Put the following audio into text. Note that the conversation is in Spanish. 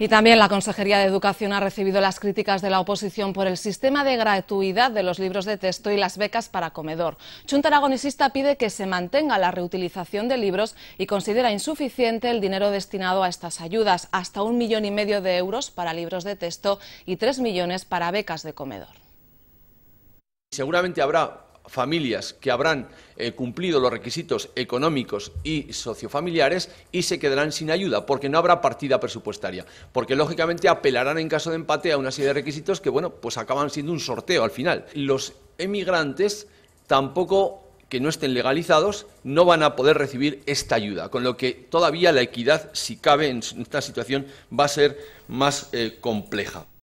Y también la Consejería de Educación ha recibido las críticas de la oposición por el sistema de gratuidad de los libros de texto y las becas para comedor. Chunta Aragonesista pide que se mantenga la reutilización de libros y considera insuficiente el dinero destinado a estas ayudas, hasta un millón y medio de euros para libros de texto y tres millones para becas de comedor. Seguramente habrá familias que habrán eh, cumplido los requisitos económicos y sociofamiliares y se quedarán sin ayuda porque no habrá partida presupuestaria, porque lógicamente apelarán en caso de empate a una serie de requisitos que, bueno, pues acaban siendo un sorteo al final. Los emigrantes tampoco que no estén legalizados no van a poder recibir esta ayuda, con lo que todavía la equidad, si cabe en esta situación, va a ser más eh, compleja.